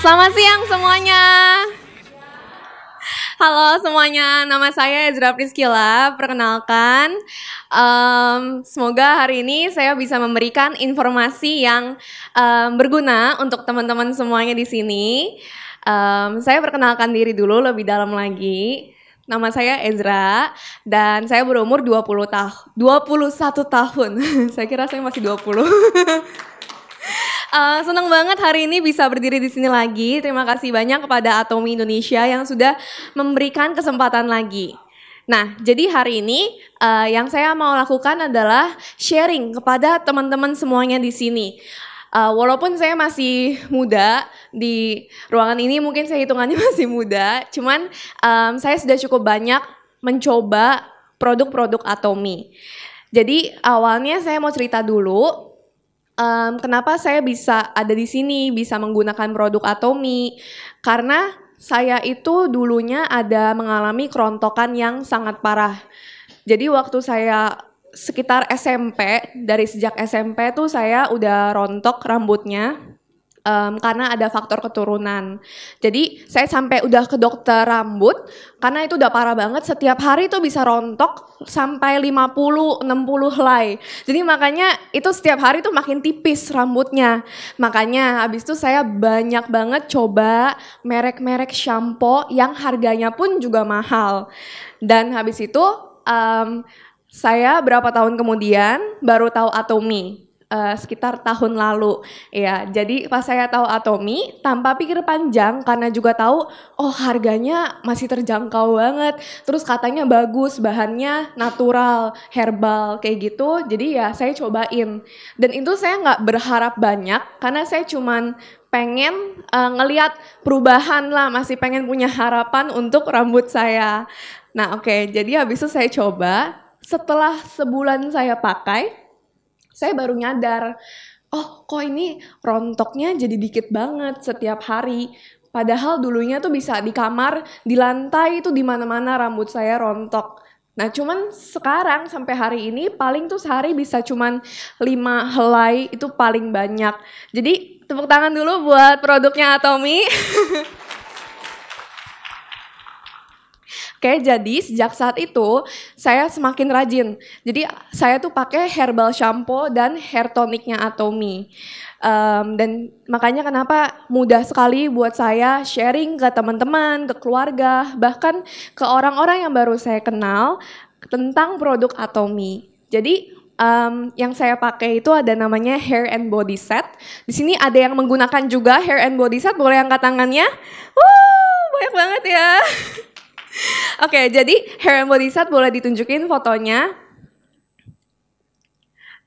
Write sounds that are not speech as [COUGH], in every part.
Selamat siang semuanya. Halo semuanya, nama saya Ezra Priskila. Perkenalkan, um, semoga hari ini saya bisa memberikan informasi yang um, berguna untuk teman-teman semuanya di sini. Um, saya perkenalkan diri dulu lebih dalam lagi. Nama saya Ezra dan saya berumur 20 tahun, 21 [LAUGHS] tahun. saya kira saya masih 20. [LAUGHS] uh, senang banget hari ini bisa berdiri di sini lagi. Terima kasih banyak kepada Atomi Indonesia yang sudah memberikan kesempatan lagi. Nah, jadi hari ini uh, yang saya mau lakukan adalah sharing kepada teman-teman semuanya di sini. Uh, walaupun saya masih muda di ruangan ini, mungkin saya hitungannya [LAUGHS] masih muda, cuman um, saya sudah cukup banyak mencoba produk-produk Atomi. Jadi awalnya saya mau cerita dulu um, kenapa saya bisa ada di sini, bisa menggunakan produk Atomi. Karena saya itu dulunya ada mengalami kerontokan yang sangat parah. Jadi waktu saya sekitar SMP, dari sejak SMP tuh saya udah rontok rambutnya um, karena ada faktor keturunan. Jadi saya sampai udah ke dokter rambut karena itu udah parah banget setiap hari itu bisa rontok sampai 50 60 helai. Jadi makanya itu setiap hari tuh makin tipis rambutnya. Makanya habis itu saya banyak banget coba merek-merek shampoo yang harganya pun juga mahal. Dan habis itu um, saya berapa tahun kemudian baru tahu Atomi uh, sekitar tahun lalu ya. Jadi pas saya tahu Atomi tanpa pikir panjang karena juga tahu oh harganya masih terjangkau banget. Terus katanya bagus, bahannya natural, herbal kayak gitu. Jadi ya saya cobain. Dan itu saya nggak berharap banyak karena saya cuman pengen uh, eh, ngeliat perubahan lah, masih pengen punya harapan untuk rambut saya. Nah, oke, okay, jadi habis itu saya coba. Setelah sebulan saya pakai, saya baru nyadar oh kok ini rontoknya jadi dikit banget setiap hari Padahal dulunya tuh bisa di kamar, di lantai itu di mana-mana rambut saya rontok. Nah cuman sekarang sampai hari ini paling tuh sehari bisa cuman 5 helai itu paling banyak. Jadi tepuk tangan dulu buat produknya Atomi. [LAUGHS] Oke, jadi sejak saat itu saya semakin rajin. Jadi saya tuh pakai herbal shampoo dan hair tonicnya Atomi. Um, dan makanya kenapa mudah sekali buat saya sharing ke teman-teman, ke keluarga, bahkan ke orang-orang yang baru saya kenal tentang produk Atomi. Jadi um, yang saya pakai itu ada namanya hair and body set. Di sini ada yang menggunakan juga hair and body set. Boleh angkat tangannya? Wow, banyak banget ya. [LAUGHS] [LAUGHS] Oke, okay, jadi body set boleh ditunjukin fotonya.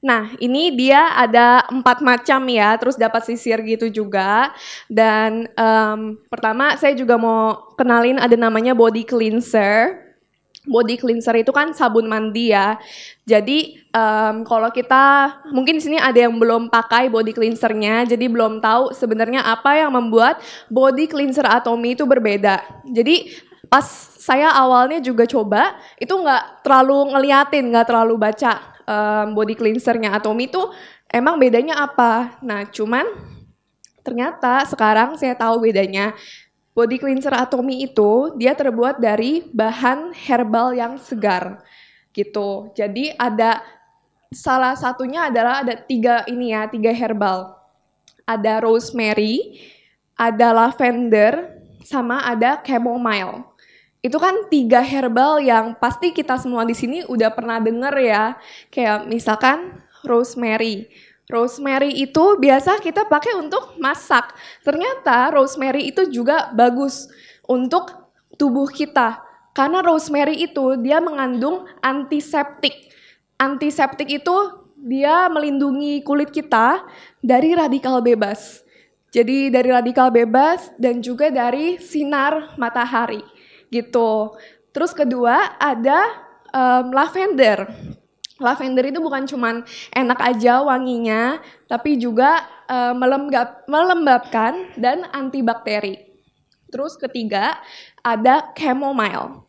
Nah, ini dia ada empat macam ya, terus dapat sisir gitu juga. Dan um, pertama saya juga mau kenalin ada namanya body cleanser. Body cleanser itu kan sabun mandi ya. Jadi um, kalau kita mungkin di sini ada yang belum pakai body cleansernya, jadi belum tahu sebenarnya apa yang membuat body cleanser atomi itu berbeda. Jadi pas saya awalnya juga coba itu nggak terlalu ngeliatin, nggak terlalu baca um, body cleansernya Atomi itu emang bedanya apa. Nah cuman ternyata sekarang saya tahu bedanya. Body cleanser Atomi itu dia terbuat dari bahan herbal yang segar gitu. Jadi ada salah satunya adalah ada tiga ini ya, tiga herbal. Ada rosemary, ada lavender, sama ada chamomile itu kan tiga herbal yang pasti kita semua di sini udah pernah denger ya. Kayak misalkan rosemary. Rosemary itu biasa kita pakai untuk masak. Ternyata rosemary itu juga bagus untuk tubuh kita. Karena rosemary itu dia mengandung antiseptik. Antiseptik itu dia melindungi kulit kita dari radikal bebas. Jadi dari radikal bebas dan juga dari sinar matahari gitu. Terus kedua ada um, lavender. Lavender itu bukan cuman enak aja wanginya, tapi juga um, melembab, melembabkan dan antibakteri. Terus ketiga ada chamomile.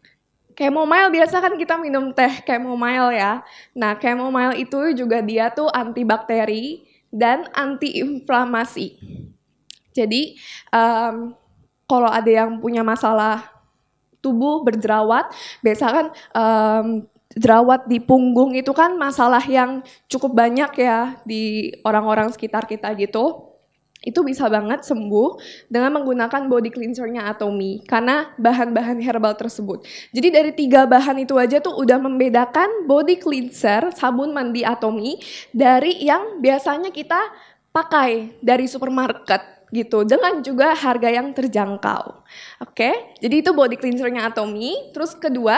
Chamomile biasa kan kita minum teh chamomile ya. Nah, chamomile itu juga dia tuh antibakteri dan antiinflamasi. Jadi um, kalau ada yang punya masalah tubuh berjerawat. Biasa kan um, jerawat di punggung itu kan masalah yang cukup banyak ya di orang-orang sekitar kita gitu. Itu bisa banget sembuh dengan menggunakan body cleansernya Atomi karena bahan-bahan herbal tersebut. Jadi dari tiga bahan itu aja tuh udah membedakan body cleanser sabun mandi Atomi dari yang biasanya kita pakai dari supermarket gitu dengan juga harga yang terjangkau. Oke, jadi itu body cleansernya Atomi. Terus kedua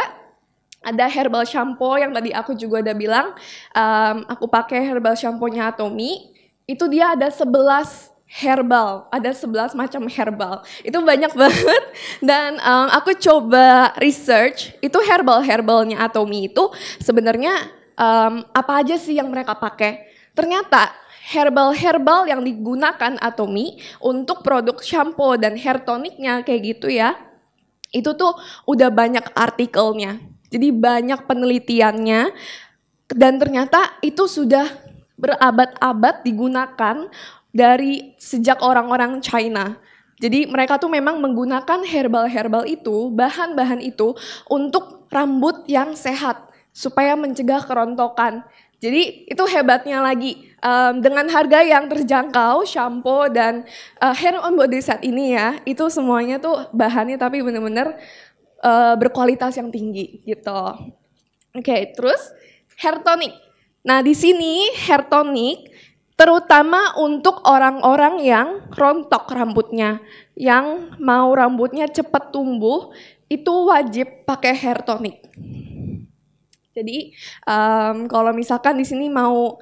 ada herbal shampoo yang tadi aku juga udah bilang um, aku pakai herbal shampoo-nya Atomi. Itu dia ada 11 herbal, ada 11 macam herbal. Itu banyak [LAUGHS] banget dan um, aku coba research itu herbal-herbalnya Atomi itu sebenarnya um, apa aja sih yang mereka pakai. Ternyata herbal-herbal yang digunakan Atomi untuk produk shampoo dan hair toniknya kayak gitu ya. Itu tuh udah banyak artikelnya. Jadi banyak penelitiannya dan ternyata itu sudah berabad-abad digunakan dari sejak orang-orang China. Jadi mereka tuh memang menggunakan herbal-herbal itu, bahan-bahan itu untuk rambut yang sehat supaya mencegah kerontokan. Jadi itu hebatnya lagi um, dengan harga yang terjangkau, shampoo dan uh, hair on body set ini ya, itu semuanya tuh bahannya tapi bener-bener uh, berkualitas yang tinggi gitu. Oke, okay, terus hair tonic. Nah di sini hair tonic terutama untuk orang-orang yang rontok rambutnya, yang mau rambutnya cepat tumbuh, itu wajib pakai hair tonic. Jadi um, kalau misalkan di sini mau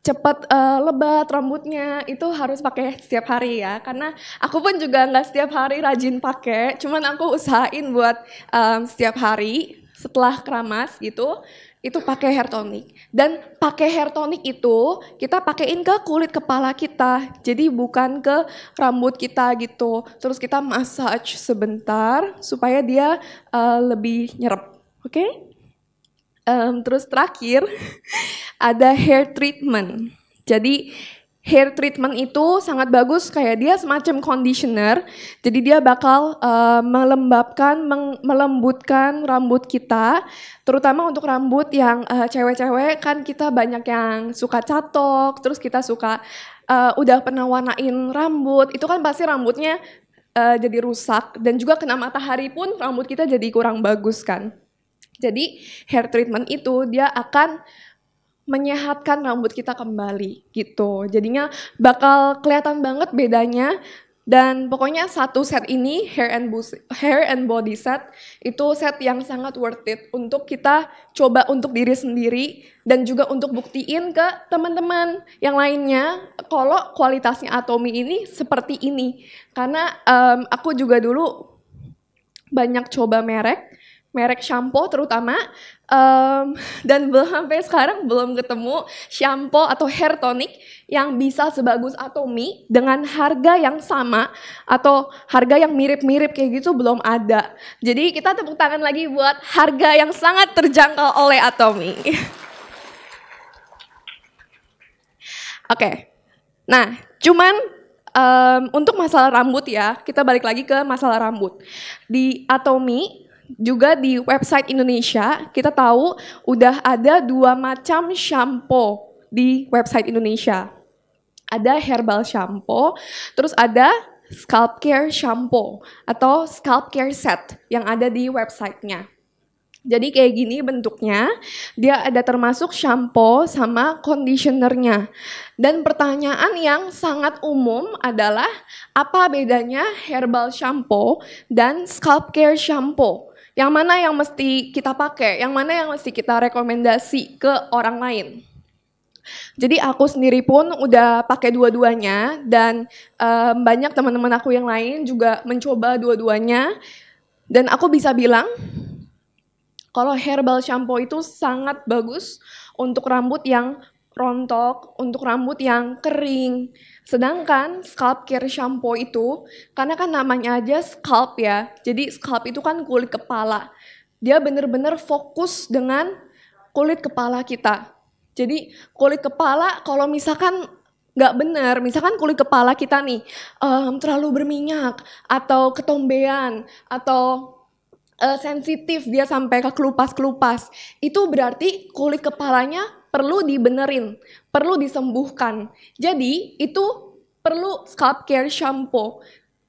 cepat uh, lebat rambutnya itu harus pakai setiap hari ya karena aku pun juga nggak setiap hari rajin pakai cuman aku usahain buat um, setiap hari setelah keramas gitu itu pakai hair tonic dan pakai hair tonic itu kita pakaiin ke kulit kepala kita jadi bukan ke rambut kita gitu terus kita massage sebentar supaya dia uh, lebih nyerap oke okay? Um, terus terakhir [LAUGHS] ada hair treatment. Jadi hair treatment itu sangat bagus kayak dia semacam conditioner. Jadi dia bakal uh, melembabkan, melembutkan rambut kita, terutama untuk rambut yang cewek eh, cewek-cewek kan kita banyak yang suka catok, terus kita suka uh, udah pernah warnain rambut, itu kan pasti rambutnya uh, jadi rusak dan juga kena matahari pun rambut kita jadi kurang bagus kan. Jadi hair treatment itu dia akan menyehatkan rambut kita kembali gitu. Jadinya bakal kelihatan banget bedanya dan pokoknya satu set ini hair and hair and body set itu set yang sangat worth it untuk kita coba untuk diri sendiri dan juga untuk buktiin ke teman-teman yang lainnya kalau kualitasnya Atomi ini seperti ini. Karena um, aku juga dulu banyak coba merek merek shampoo terutama um, [LAUGHS] dan belum sampai sekarang belum ketemu shampoo atau hair tonic yang bisa sebagus Atomi dengan harga yang sama atau harga yang mirip-mirip kayak gitu belum ada. Jadi kita tepuk tangan lagi buat harga yang sangat terjangkau oleh Atomi. [LAUGHS] Oke. Okay. Nah, cuman um, untuk masalah rambut ya, kita balik lagi ke masalah rambut. Di Atomi juga di website Indonesia kita tahu udah ada dua macam shampoo di website Indonesia. Ada herbal shampoo, terus ada scalp care shampoo atau scalp care set yang ada di websitenya. Jadi kayak gini bentuknya, dia ada termasuk shampoo sama conditionernya. Dan pertanyaan yang sangat umum adalah apa bedanya herbal shampoo dan scalp care shampoo? Yang mana yang mesti kita pakai, yang mana yang mesti kita rekomendasi ke orang lain. Jadi aku sendiri pun udah pakai dua-duanya dan um, banyak teman-teman aku yang lain juga mencoba dua-duanya dan aku bisa bilang kalau herbal shampoo itu sangat bagus untuk rambut yang rontok, untuk rambut yang kering. Sedangkan scalp care shampoo itu, karena kan namanya aja scalp ya, jadi scalp itu kan kulit kepala. Dia benar-benar fokus dengan kulit kepala kita. Jadi kulit kepala kalau misalkan nggak benar, misalkan kulit kepala kita nih um, terlalu berminyak atau ketombean atau uh, sensitif dia sampai ke kelupas-kelupas, itu berarti kulit kepalanya perlu dibenerin, perlu disembuhkan. Jadi itu perlu scalp care shampoo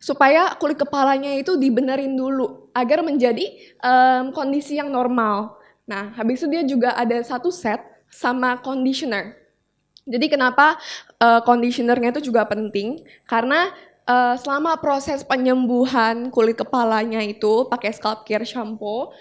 supaya kulit kepalanya itu dibenerin dulu agar menjadi um, kondisi yang normal. Nah, habis itu dia juga ada satu set sama conditioner. Jadi kenapa uh, conditionernya itu juga penting? Karena uh, selama proses penyembuhan kulit kepalanya itu pakai scalp care shampoo,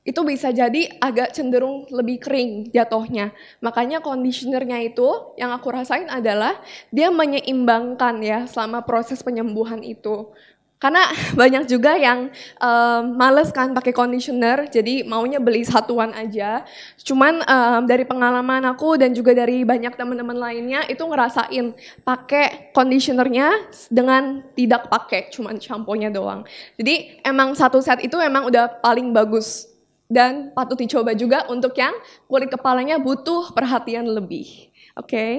itu bisa jadi agak cenderung lebih kering jatuhnya. Makanya kondisionernya itu yang aku rasain adalah dia menyeimbangkan ya selama proses penyembuhan itu. Karena [LAUGHS] banyak juga yang um, males kan pakai conditioner, jadi maunya beli satuan aja. Cuman um, dari pengalaman aku dan juga dari banyak teman-teman lainnya itu ngerasain pakai conditionernya dengan tidak pakai cuman shampoo-nya doang. Jadi emang satu set itu emang udah paling bagus dan patut dicoba juga untuk yang kulit kepalanya butuh perhatian lebih. Oke, okay.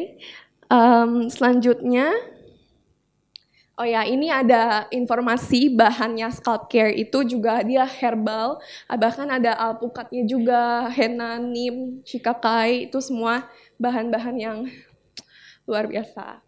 um, selanjutnya, oh ya ini ada informasi bahannya scalp care itu juga dia herbal, ah, bahkan ada alpukatnya juga, henna, nim, shikakai itu semua bahan-bahan yang luar biasa.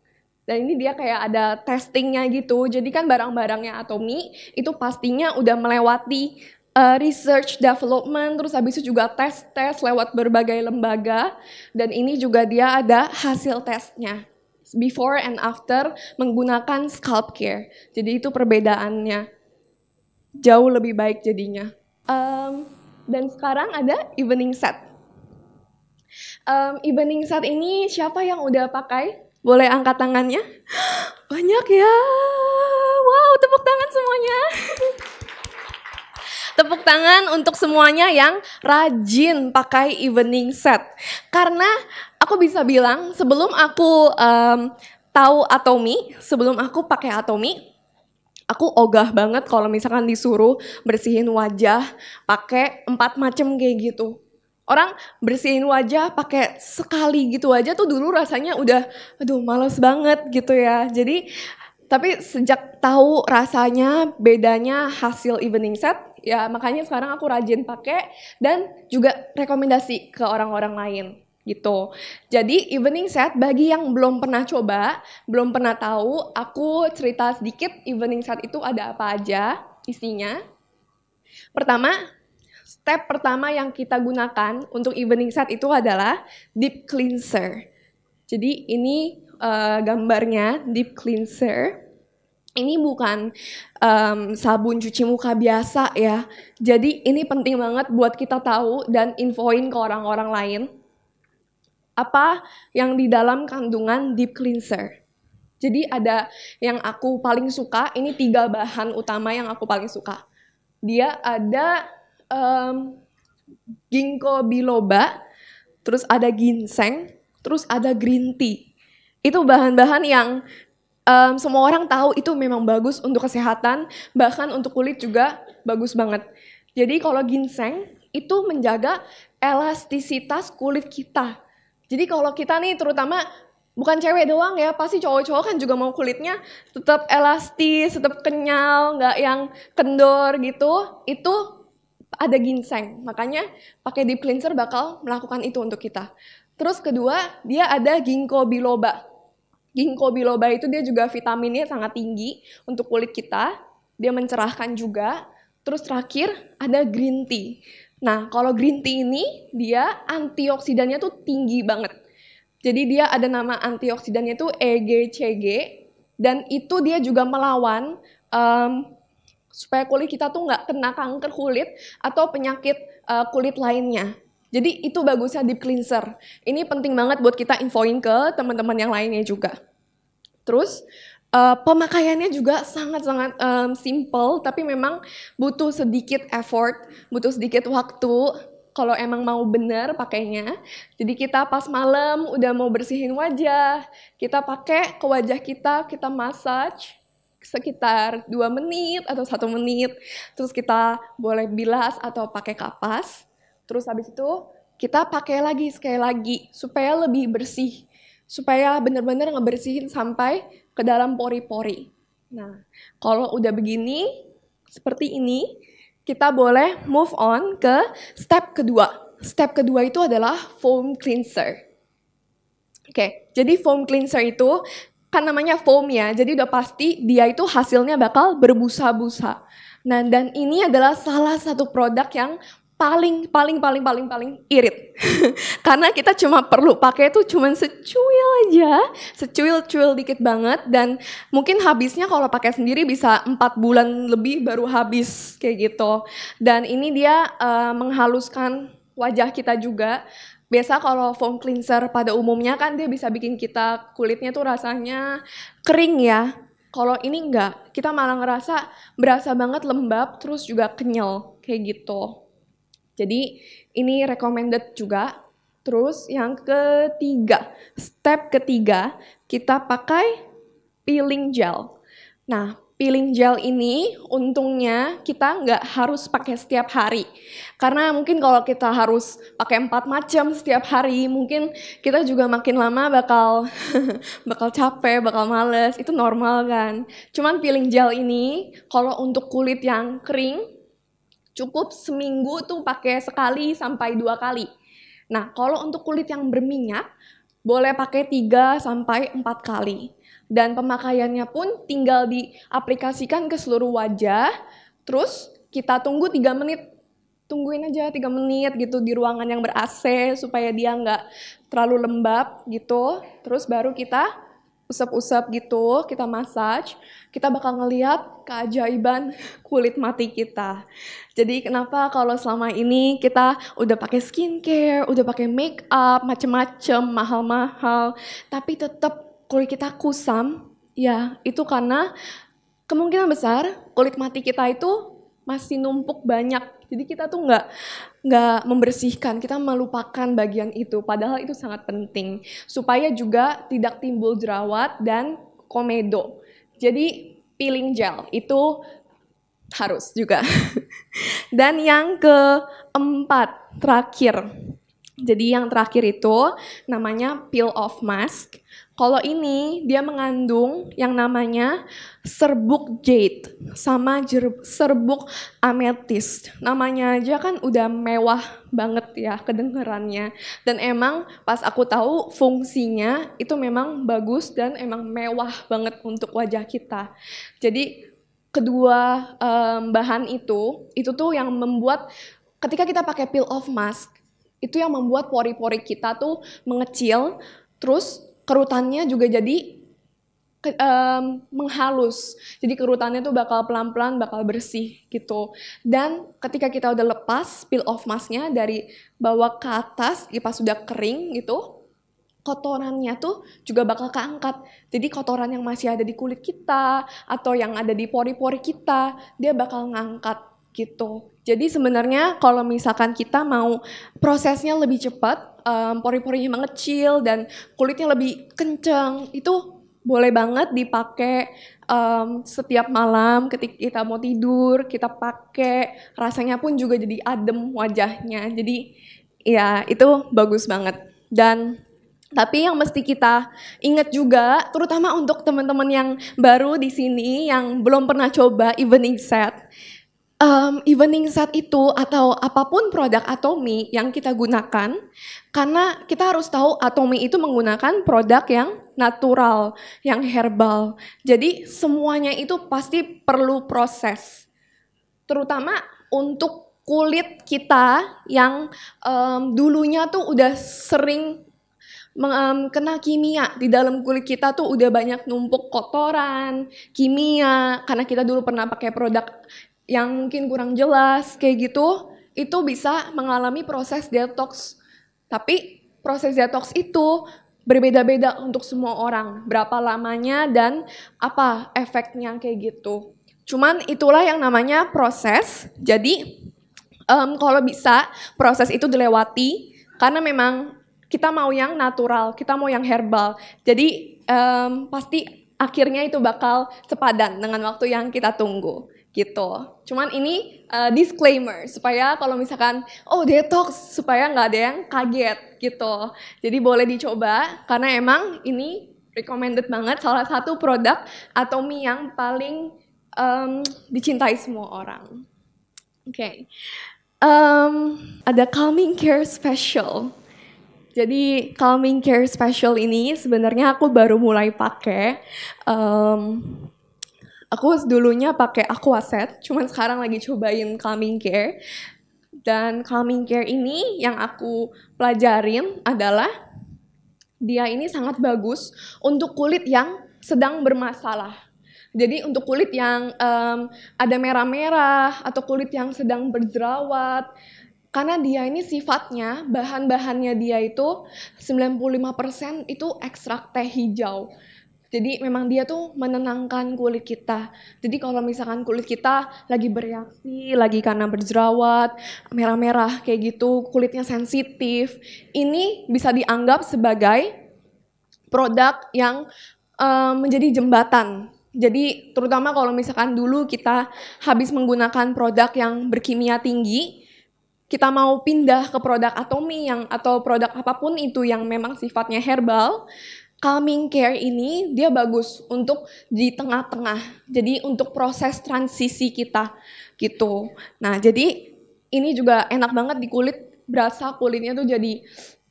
Dan ini dia kayak ada testingnya gitu. Jadi kan barang-barangnya Atomi itu pastinya udah melewati uh, research development terus habis itu juga tes-tes lewat berbagai lembaga dan ini juga dia ada hasil tesnya before and after menggunakan scalp care. Jadi itu perbedaannya. Jauh lebih baik jadinya. Um, dan sekarang ada evening set. Um, evening set ini siapa yang udah pakai? Boleh angkat tangannya? [GASPS] Banyak ya. Wow, tepuk tangan semuanya. [LAUGHS] Tepuk tangan untuk semuanya yang rajin pakai evening set. Karena aku bisa bilang sebelum aku um, tahu Atomi, sebelum aku pakai Atomi, aku ogah banget kalau misalkan disuruh bersihin wajah pakai empat macam kayak gitu. Orang bersihin wajah pakai sekali gitu aja tuh dulu rasanya udah aduh males banget gitu ya. Jadi tapi sejak tahu rasanya bedanya hasil evening set, ya makanya sekarang aku rajin pakai dan juga rekomendasi ke orang-orang lain gitu. Jadi evening set bagi yang belum pernah coba, belum pernah tahu, aku cerita sedikit evening set itu ada apa aja isinya. Pertama, step pertama yang kita gunakan untuk evening set itu adalah deep cleanser. Jadi ini uh, gambarnya deep cleanser ini bukan um, sabun cuci muka biasa ya. Jadi ini penting banget buat kita tahu dan infoin ke orang-orang lain apa yang di dalam kandungan deep cleanser. Jadi ada yang aku paling suka, ini tiga bahan utama yang aku paling suka. Dia ada um, ginkgo biloba, terus ada ginseng, terus ada green tea. Itu bahan-bahan yang um, semua orang tahu itu memang bagus untuk kesehatan, bahkan untuk kulit juga bagus banget. Jadi kalau ginseng itu menjaga elastisitas kulit kita. Jadi kalau kita nih terutama bukan cewek doang ya, pasti cowok-cowok kan juga mau kulitnya tetap elastis, tetap kenyal, nggak yang kendor gitu. Itu ada ginseng, makanya pakai deep cleanser bakal melakukan itu untuk kita. Terus kedua, dia ada ginkgo biloba ginkgo biloba itu dia juga vitaminnya sangat tinggi untuk kulit kita. Dia mencerahkan juga. Terus terakhir ada green tea. Nah, kalau green tea ini dia antioksidannya tuh tinggi banget. Jadi dia ada nama antioksidannya itu EGCG dan itu dia juga melawan um, supaya kulit kita tuh nggak kena kanker kulit atau penyakit uh, kulit lainnya. Jadi itu bagusnya deep cleanser. Ini penting banget buat kita infoin ke teman-teman yang lainnya juga. Terus uh, pemakaiannya juga sangat-sangat um, simple, tapi memang butuh sedikit effort, butuh sedikit waktu. Kalau emang mau bener pakainya, jadi kita pas malam udah mau bersihin wajah, kita pakai ke wajah kita, kita massage sekitar 2 menit atau satu menit, terus kita boleh bilas atau pakai kapas. Terus habis itu kita pakai lagi sekali lagi supaya lebih bersih, supaya benar-benar ngebersihin sampai ke dalam pori-pori. Nah, kalau udah begini seperti ini, kita boleh move on ke step kedua. Step kedua itu adalah foam cleanser. Oke, okay, jadi foam cleanser itu kan namanya foam ya, jadi udah pasti dia itu hasilnya bakal berbusa-busa. Nah, dan ini adalah salah satu produk yang paling paling paling paling paling irit [LAUGHS] karena kita cuma perlu pakai itu cuma secuil aja secuil cuil dikit banget dan mungkin habisnya kalau pakai sendiri bisa empat bulan lebih baru habis kayak gitu dan ini dia uh, menghaluskan wajah kita juga biasa kalau foam cleanser pada umumnya kan dia bisa bikin kita kulitnya tuh rasanya kering ya kalau ini enggak kita malah ngerasa berasa banget lembab terus juga kenyal kayak gitu jadi ini recommended juga. Terus yang ketiga, step ketiga kita pakai peeling gel. Nah, peeling gel ini untungnya kita nggak harus pakai setiap hari. Karena mungkin kalau kita harus pakai empat macam setiap hari, mungkin kita juga makin lama bakal [LAUGHS] bakal capek, bakal males, itu normal kan. Cuman peeling gel ini kalau untuk kulit yang kering Cukup seminggu tuh pakai sekali sampai dua kali. Nah, kalau untuk kulit yang berminyak, boleh pakai tiga sampai empat kali. Dan pemakaiannya pun tinggal diaplikasikan ke seluruh wajah, terus kita tunggu tiga menit. Tungguin aja tiga menit gitu di ruangan yang ber AC supaya dia nggak terlalu lembab gitu. Terus baru kita usap-usap gitu, kita massage, kita bakal ngeliat keajaiban [LAUGHS] kulit mati kita. Jadi kenapa kalau selama ini kita udah pakai skincare, udah pakai make up, macem-macem, mahal-mahal, tapi tetap kulit kita kusam, ya itu karena kemungkinan besar kulit mati kita itu masih numpuk banyak. Jadi kita tuh nggak nggak membersihkan, kita melupakan bagian itu. Padahal itu sangat penting supaya juga tidak timbul jerawat dan komedo. Jadi peeling gel itu harus juga. [LAUGHS] dan yang keempat terakhir. Jadi yang terakhir itu namanya peel off mask kalau ini dia mengandung yang namanya serbuk jade sama serbuk ametist. Namanya aja kan udah mewah banget ya kedengarannya. Dan emang pas aku tahu fungsinya itu memang bagus dan emang mewah banget untuk wajah kita. Jadi kedua um, bahan itu itu tuh yang membuat ketika kita pakai peel off mask itu yang membuat pori-pori kita tuh mengecil terus kerutannya juga jadi ke, um, menghalus. Jadi kerutannya tuh bakal pelan-pelan bakal bersih gitu. Dan ketika kita udah lepas peel off masknya dari bawah ke atas, ya sudah kering gitu, kotorannya tuh juga bakal keangkat. Jadi kotoran yang masih ada di kulit kita atau yang ada di pori-pori kita, dia bakal ngangkat gitu. Jadi sebenarnya kalau misalkan kita mau prosesnya lebih cepat, um, pori-porinya mengecil dan kulitnya lebih kenceng itu boleh banget dipakai um, setiap malam ketika kita mau tidur kita pakai rasanya pun juga jadi adem wajahnya jadi ya itu bagus banget dan tapi yang mesti kita ingat juga, terutama untuk teman-teman yang baru di sini yang belum pernah coba evening set, um, evening set itu atau apapun produk Atomi yang kita gunakan karena kita harus tahu Atomi itu menggunakan produk yang natural, yang herbal. Jadi semuanya itu pasti perlu proses. Terutama untuk kulit kita yang um, dulunya tuh udah sering kena kimia di dalam kulit kita tuh udah banyak numpuk kotoran kimia karena kita dulu pernah pakai produk yang mungkin kurang jelas kayak gitu itu bisa mengalami proses detox. Tapi proses detox itu berbeda-beda untuk semua orang, berapa lamanya dan apa efeknya kayak gitu. Cuman itulah yang namanya proses. Jadi um, kalau bisa proses itu dilewati karena memang kita mau yang natural, kita mau yang herbal. Jadi um, pasti akhirnya itu bakal sepadan dengan waktu yang kita tunggu gitu. Cuman ini uh, disclaimer supaya kalau misalkan oh detox supaya nggak ada yang kaget gitu. Jadi boleh dicoba karena emang ini recommended banget salah satu produk atau mie yang paling um, dicintai semua orang. Oke, okay. um, ada calming care special. Jadi calming care special ini sebenarnya aku baru mulai pakai. Um, Aku dulunya pakai Aquaset, cuman sekarang lagi cobain Calming Care. Dan Calming Care ini yang aku pelajarin adalah dia ini sangat bagus untuk kulit yang sedang bermasalah. Jadi untuk kulit yang um, ada merah-merah atau kulit yang sedang berjerawat, karena dia ini sifatnya bahan-bahannya dia itu 95% itu ekstrak teh hijau. Jadi memang dia tuh menenangkan kulit kita. Jadi kalau misalkan kulit kita lagi bereaksi, lagi karena berjerawat, merah-merah kayak gitu, kulitnya sensitif, ini bisa dianggap sebagai produk yang uh, menjadi jembatan jadi terutama kalau misalkan dulu kita habis menggunakan produk yang berkimia tinggi, kita mau pindah ke produk atomi yang atau produk apapun itu yang memang sifatnya herbal, calming care ini dia bagus untuk di tengah-tengah. Jadi untuk proses transisi kita gitu. Nah, jadi ini juga enak banget di kulit berasa kulitnya tuh jadi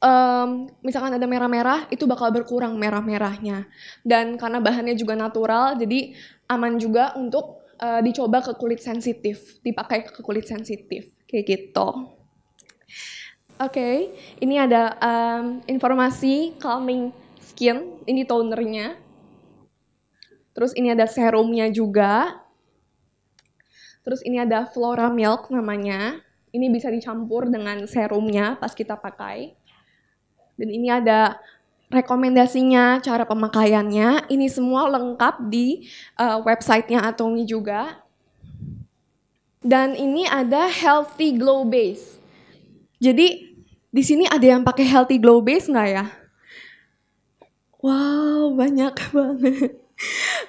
um, misalkan ada merah-merah itu bakal berkurang merah-merahnya. Dan karena bahannya juga natural jadi aman juga untuk uh, dicoba ke kulit sensitif, dipakai ke kulit sensitif kayak gitu. Oke, okay, ini ada um, informasi calming skin, ini tonernya. Terus ini ada serumnya juga. Terus ini ada Flora Milk namanya. Ini bisa dicampur dengan serumnya pas kita pakai. Dan ini ada rekomendasinya, cara pemakaiannya. Ini semua lengkap di uh, websitenya Atomi juga. Dan ini ada Healthy Glow Base. Jadi di sini ada yang pakai Healthy Glow Base nggak ya? wow banyak [LAUGHS] banget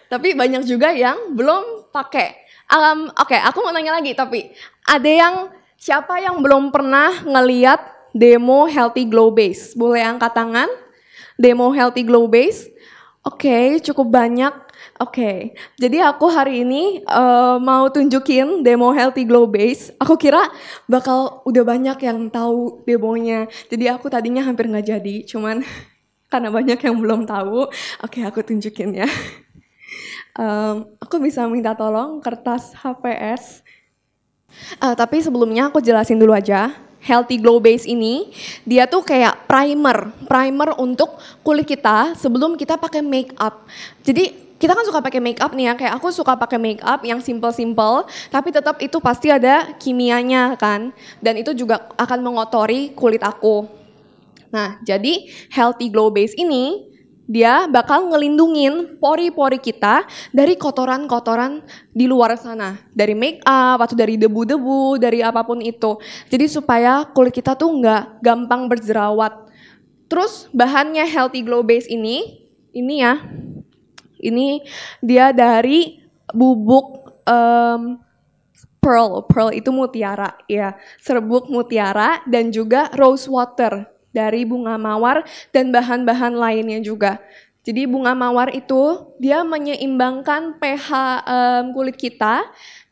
tapi banyak juga yang belum pakai um, oke okay, aku mau nanya lagi tapi ada yang siapa yang belum pernah ngeliat demo healthy glow base boleh angkat tangan demo healthy glow base oke okay, cukup banyak Oke, okay. jadi aku hari ini uh, mau tunjukin demo Healthy Glow Base. Aku kira bakal udah banyak yang tahu demonya. Jadi aku tadinya hampir nggak jadi, cuman [LAUGHS] karena banyak yang belum tahu. Oke, aku tunjukin ya. Um, aku bisa minta tolong kertas HPS. Uh, eh, tapi sebelumnya aku jelasin dulu aja. Healthy Glow Base ini, dia tuh kayak primer, primer untuk kulit kita sebelum kita pakai make up. Jadi kita kan suka pakai make up nih ya, kayak aku suka pakai make up yang simple-simple, tapi tetap itu pasti ada kimianya kan, dan itu juga akan mengotori kulit aku. Nah, jadi healthy glow base ini dia bakal ngelindungin pori-pori kita dari kotoran-kotoran di luar sana, dari make up atau dari debu-debu, dari apapun itu. Jadi supaya kulit kita tuh nggak gampang berjerawat. Terus bahannya healthy glow base ini, ini ya, ini dia dari bubuk um, pearl, pearl itu mutiara ya, serbuk mutiara dan juga rose water dari bunga mawar dan bahan-bahan lainnya juga. Jadi bunga mawar itu dia menyeimbangkan pH um, kulit kita.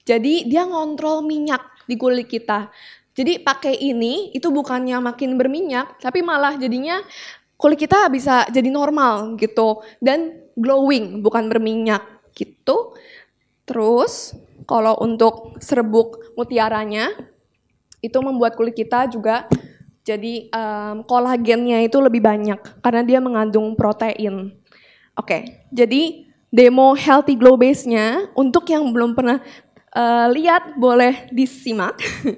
Jadi dia ngontrol minyak di kulit kita. Jadi pakai ini itu bukannya makin berminyak, tapi malah jadinya kulit kita bisa jadi normal gitu dan glowing bukan berminyak gitu. Terus kalau untuk serbuk mutiaranya itu membuat kulit kita juga jadi um, kolagennya itu lebih banyak karena dia mengandung protein. Oke, okay, jadi demo Healthy Glow Base-nya untuk yang belum pernah uh, lihat boleh disimak. [LAUGHS]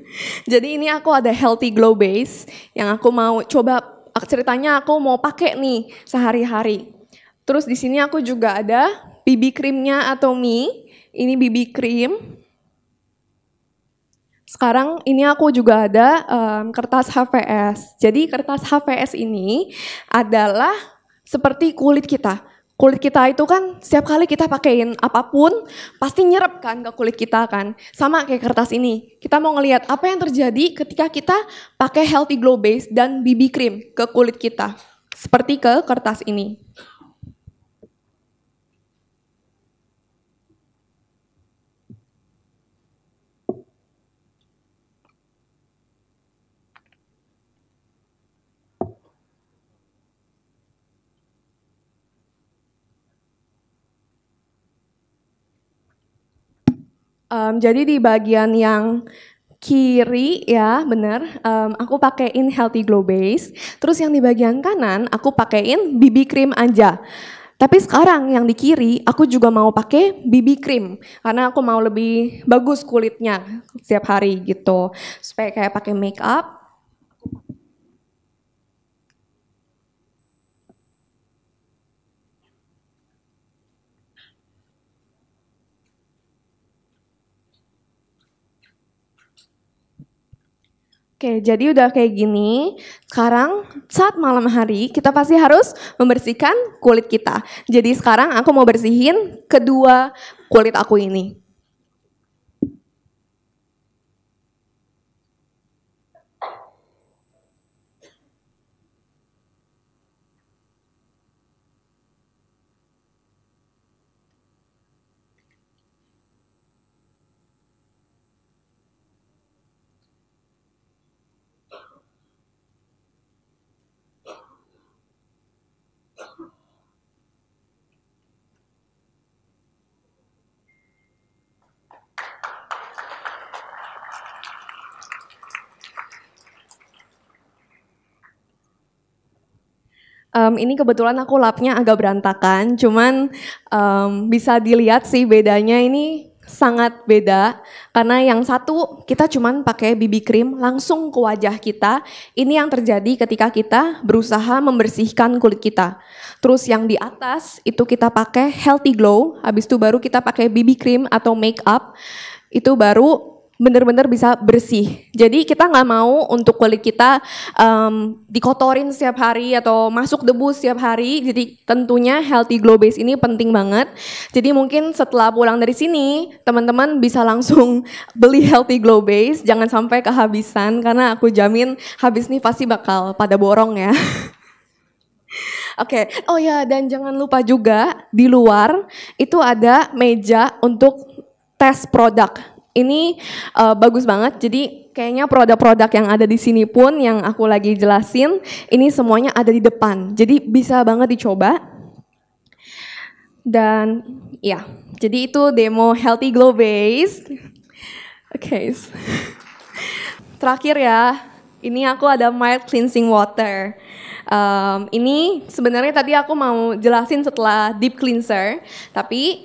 jadi ini aku ada Healthy Glow Base yang aku mau coba ceritanya aku mau pakai nih sehari-hari. Terus di sini aku juga ada BB cream-nya atau mie. Ini BB cream sekarang ini aku juga ada um, kertas HVS. Jadi kertas HVS ini adalah seperti kulit kita. Kulit kita itu kan setiap kali kita pakaiin apapun pasti nyerap kan ke kulit kita kan. Sama kayak kertas ini. Kita mau ngelihat apa yang terjadi ketika kita pakai Healthy Glow Base dan BB Cream ke kulit kita. Seperti ke kertas ini. Um, jadi di bagian yang kiri ya bener um, aku pakein healthy glow base terus yang di bagian kanan aku pakein BB cream aja tapi sekarang yang di kiri aku juga mau pakai BB cream karena aku mau lebih bagus kulitnya setiap hari gitu supaya kayak pakai make up Oke, jadi udah kayak gini. Sekarang saat malam hari kita pasti harus membersihkan kulit kita. Jadi sekarang aku mau bersihin kedua kulit aku ini. Um, ini kebetulan aku lapnya agak berantakan, cuman um, bisa dilihat sih bedanya ini sangat beda karena yang satu kita cuman pakai BB cream langsung ke wajah kita. Ini yang terjadi ketika kita berusaha membersihkan kulit kita. Terus yang di atas itu kita pakai Healthy Glow, habis itu baru kita pakai BB cream atau make up. Itu baru benar-benar bisa bersih. Jadi kita nggak mau untuk kulit kita um, dikotorin setiap hari atau masuk debu setiap hari. Jadi tentunya healthy glow base ini penting banget. Jadi mungkin setelah pulang dari sini teman-teman bisa langsung [LAUGHS] beli healthy glow base. Jangan sampai kehabisan karena aku jamin habis nih pasti bakal pada borong ya. [LAUGHS] Oke, okay. oh ya dan jangan lupa juga di luar itu ada meja untuk tes produk ini uh, bagus banget. Jadi kayaknya produk-produk yang ada di sini pun yang aku lagi jelasin, ini semuanya ada di depan. Jadi bisa banget dicoba. Dan ya, jadi itu demo Healthy Glow Base. Oke. Okay. [LAUGHS] Terakhir ya, ini aku ada mild cleansing water. Um, ini sebenarnya tadi aku mau jelasin setelah deep cleanser, tapi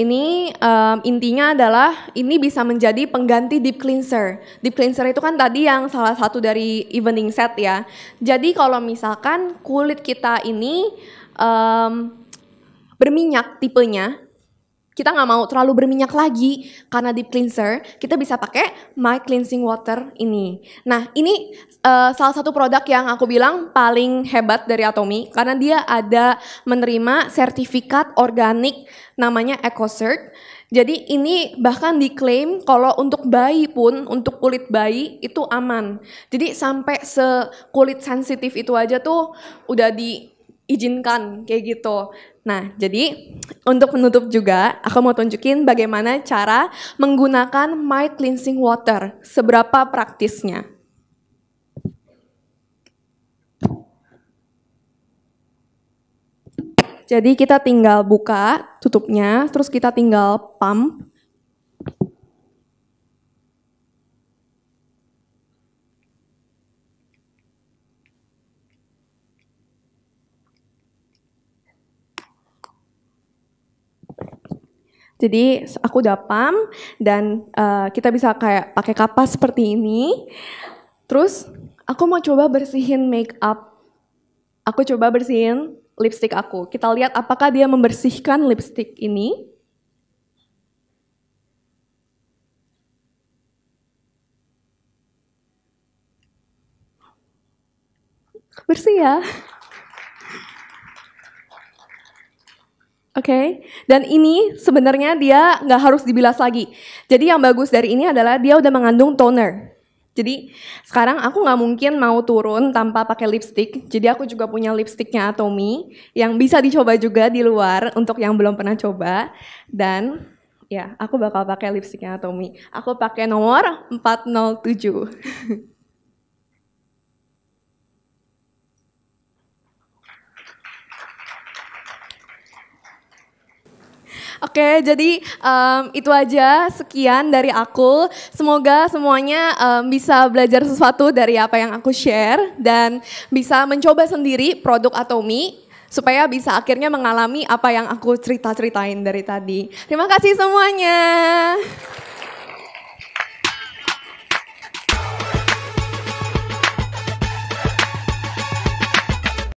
ini um, intinya adalah ini bisa menjadi pengganti deep cleanser. Deep cleanser itu kan tadi yang salah satu dari evening set ya. Jadi kalau misalkan kulit kita ini um, berminyak tipenya, kita nggak mau terlalu berminyak lagi karena deep cleanser, kita bisa pakai My Cleansing Water ini. Nah, ini uh, salah satu produk yang aku bilang paling hebat dari Atomi karena dia ada menerima sertifikat organik namanya EcoCert. Jadi ini bahkan diklaim kalau untuk bayi pun, untuk kulit bayi itu aman. Jadi sampai sekulit sensitif itu aja tuh udah diizinkan kayak gitu. Nah, jadi untuk menutup juga, aku mau tunjukin bagaimana cara menggunakan my cleansing water, seberapa praktisnya. Jadi kita tinggal buka tutupnya, terus kita tinggal pump Jadi aku udah pam dan uh, kita bisa kayak pakai kapas seperti ini. Terus aku mau coba bersihin make up. Aku coba bersihin lipstick aku. Kita lihat apakah dia membersihkan lipstick ini. Bersih ya. Oke, okay? dan ini sebenarnya dia nggak harus dibilas lagi. Jadi yang bagus dari ini adalah dia udah mengandung toner. Jadi sekarang aku nggak mungkin mau turun tanpa pakai lipstick. Jadi aku juga punya lipsticknya Atomy yang bisa dicoba juga di luar untuk yang belum pernah coba. Dan ya, aku bakal pakai lipsticknya Atomy. Aku pakai nomor 407. [LAUGHS] Oke, jadi um, itu aja sekian dari aku. Semoga semuanya um, bisa belajar sesuatu dari apa yang aku share dan bisa mencoba sendiri produk Atomi supaya bisa akhirnya mengalami apa yang aku cerita-ceritain dari tadi. Terima kasih semuanya.